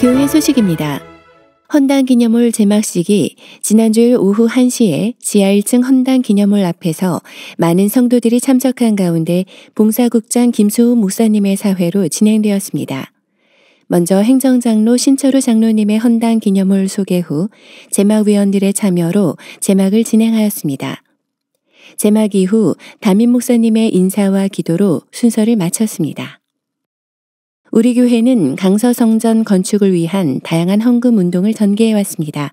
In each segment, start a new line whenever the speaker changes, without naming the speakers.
교회 소식입니다. 헌당 기념홀 제막식이 지난주일 오후 1시에 지하 1층 헌당 기념홀 앞에서 많은 성도들이 참석한 가운데 봉사국장 김수우 목사님의 사회로 진행되었습니다. 먼저 행정장로 신철우 장로님의 헌당 기념홀 소개 후 제막위원들의 참여로 제막을 진행하였습니다. 제막 이후 담임 목사님의 인사와 기도로 순서를 마쳤습니다. 우리 교회는 강서성전 건축을 위한 다양한 헌금 운동을 전개해 왔습니다.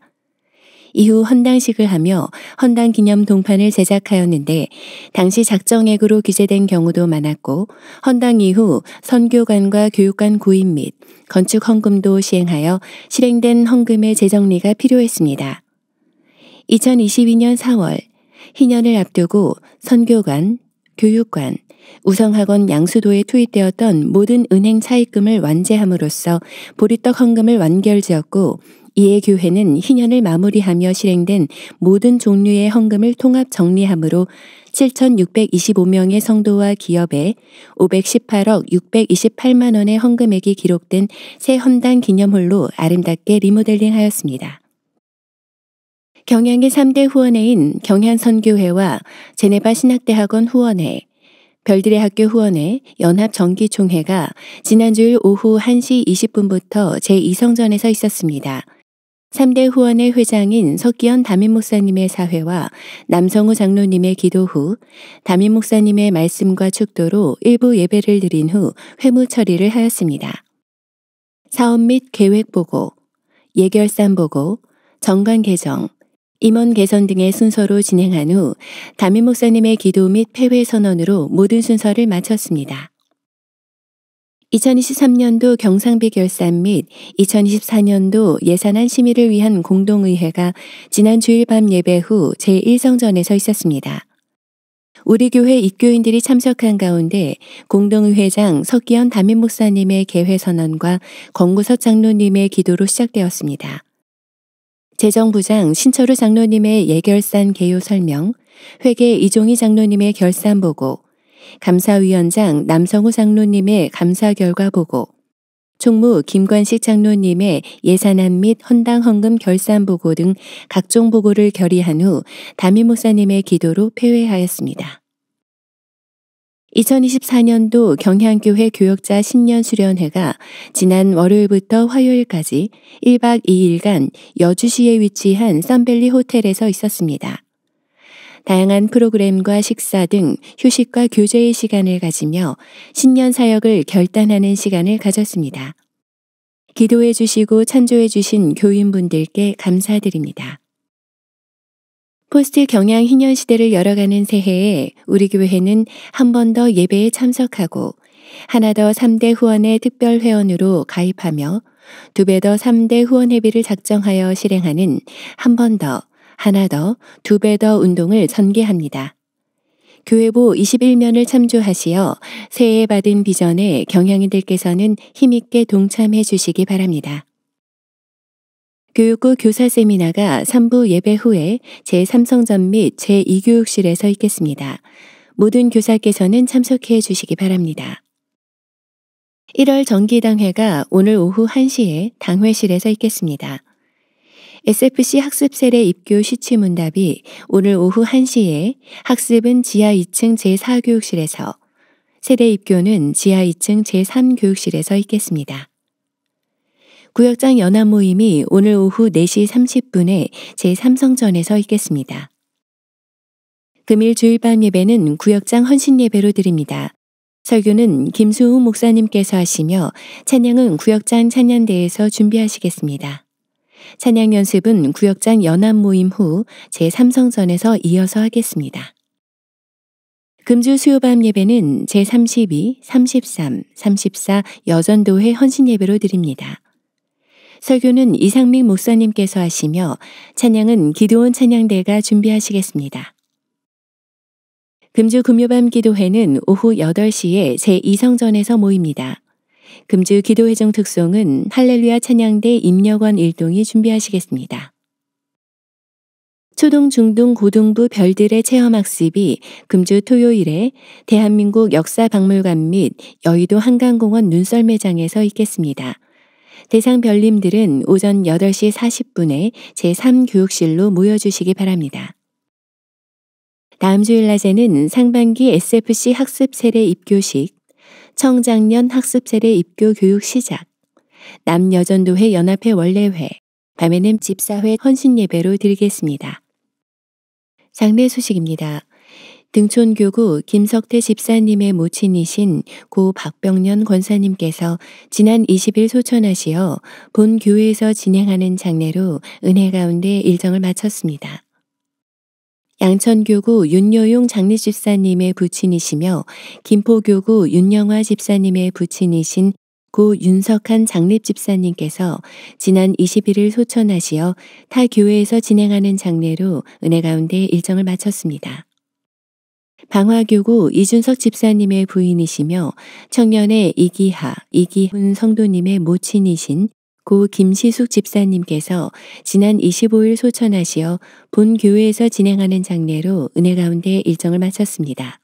이후 헌당식을 하며 헌당 기념 동판을 제작하였는데 당시 작정액으로 기재된 경우도 많았고 헌당 이후 선교관과 교육관 구입 및 건축 헌금도 시행하여 실행된 헌금의 재정리가 필요했습니다. 2022년 4월 희년을 앞두고 선교관, 교육관, 우성학원 양수도에 투입되었던 모든 은행 차입금을 완제함으로써 보리떡 헌금을 완결지었고 이에 교회는 희년을 마무리하며 실행된 모든 종류의 헌금을 통합 정리함으로 7,625명의 성도와 기업에 518억 628만 원의 헌금액이 기록된 새 헌당 기념홀로 아름답게 리모델링하였습니다. 경향의 3대 후원회인 경향선교회와 제네바 신학대학원 후원회, 별들의 학교 후원회 연합정기총회가 지난주일 오후 1시 20분부터 제2성전에서 있었습니다. 3대 후원회 회장인 석기현 담임 목사님의 사회와 남성우 장로님의 기도 후 담임 목사님의 말씀과 축도로 일부 예배를 드린 후 회무 처리를 하였습니다. 사업 및 계획 보고, 예결산 보고, 정관 개정, 임원 개선 등의 순서로 진행한 후 담임 목사님의 기도 및 폐회 선언으로 모든 순서를 마쳤습니다. 2023년도 경상비 결산 및 2024년도 예산안 심의를 위한 공동의회가 지난 주일 밤 예배 후 제1성전에서 있었습니다. 우리 교회 입교인들이 참석한 가운데 공동의회장 석기현 담임 목사님의 개회 선언과 권구석 장로님의 기도로 시작되었습니다. 재정부장 신철우 장로님의 예결산 개요 설명, 회계 이종희 장로님의 결산 보고, 감사위원장 남성우 장로님의 감사 결과 보고, 총무 김관식 장로님의 예산안 및 헌당 헌금 결산 보고 등 각종 보고를 결의한 후 담임 목사님의 기도로 폐회하였습니다. 2024년도 경향교회 교역자 1 0년 수련회가 지난 월요일부터 화요일까지 1박 2일간 여주시에 위치한 썬밸리 호텔에서 있었습니다. 다양한 프로그램과 식사 등 휴식과 교제의 시간을 가지며 신년 사역을 결단하는 시간을 가졌습니다. 기도해 주시고 찬조해 주신 교인분들께 감사드립니다. 포스트 경향 희년 시대를 열어가는 새해에 우리 교회는 한 번 더 예배에 참석하고 하나 더 3대 후원의 특별 회원으로 가입하며 두 배 더 3대 후원 회비를 작정하여 실행하는 한 번 더, 하나 더, 두 배 더 운동을 전개합니다. 교회보 21년을 참조하시어 새해 받은 비전에 경향인들께서는 힘있게 동참해 주시기 바랍니다. 교육부 교사 세미나가 3부 예배 후에 제3성전 및 제2교육실에서 있겠습니다. 모든 교사께서는 참석해 주시기 바랍니다. 1월 정기당회가 오늘 오후 1시에 당회실에서 있겠습니다. SFC 학습 세례 입교 시취 문답이 오늘 오후 1시에 학습은 지하 2층 제4교육실에서 세대 입교는 지하 2층 제3교육실에서 있겠습니다. 구역장 연합 모임이 오늘 오후 4시 30분에 제3성전에서 있겠습니다. 금일 주일 밤 예배는 구역장 헌신 예배로 드립니다. 설교는 김수우 목사님께서 하시며 찬양은 구역장 찬양대에서 준비하시겠습니다. 찬양 연습은 구역장 연합 모임 후 제3성전에서 이어서 하겠습니다. 금주 수요밤 예배는 제32, 33, 34 여전도회 헌신예배로 드립니다. 설교는 이상민 목사님께서 하시며 찬양은 기도원 찬양대가 준비하시겠습니다. 금주 금요밤 기도회는 오후 8시에 새이성전에서 모입니다. 금주 기도회정 특송은 할렐루야 찬양대 임여건 일동이 준비하시겠습니다. 초등, 중등, 고등부 별들의 체험학습이 금주 토요일에 대한민국 역사박물관 및 여의도 한강공원 눈썰매장에서 있겠습니다. 대상 별님들은 오전 8시 40분에 제3교육실로 모여주시기 바랍니다. 다음 주일 낮에는 상반기 SFC 학습 세례 입교식, 청장년 학습 세례 입교 교육 시작, 남여전도회 연합회 원례회, 밤에는 집사회 헌신예배로 드리겠습니다. 장례 소식입니다. 등촌교구 김석태 집사님의 모친이신 고 박병년 권사님께서 지난 20일 소천하시어 본 교회에서 진행하는 장례로 은혜 가운데 일정을 마쳤습니다. 양천교구 윤여용 장례집사님의 부친이시며 김포교구 윤영화 집사님의 부친이신 고 윤석한 장례집사님께서 지난 21일 소천하시어 타 교회에서 진행하는 장례로 은혜 가운데 일정을 마쳤습니다. 방화교구 이준석 집사님의 부인이시며 청년의 이기하, 이기훈 성도님의 모친이신 고 김시숙 집사님께서 지난 25일 소천하시어 본 교회에서 진행하는 장례로 은혜 가운데 일정을 마쳤습니다.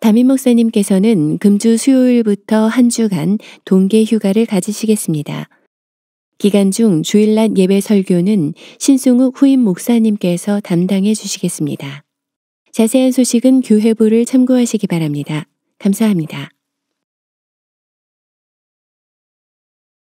담임 목사님께서는 금주 수요일부터 한 주간 동계 휴가를 가지시겠습니다. 기간 중 주일날 예배 설교는 신승욱 후임 목사님께서 담당해 주시겠습니다. 자세한 소식은 교회부를 참고하시기 바랍니다. 감사합니다.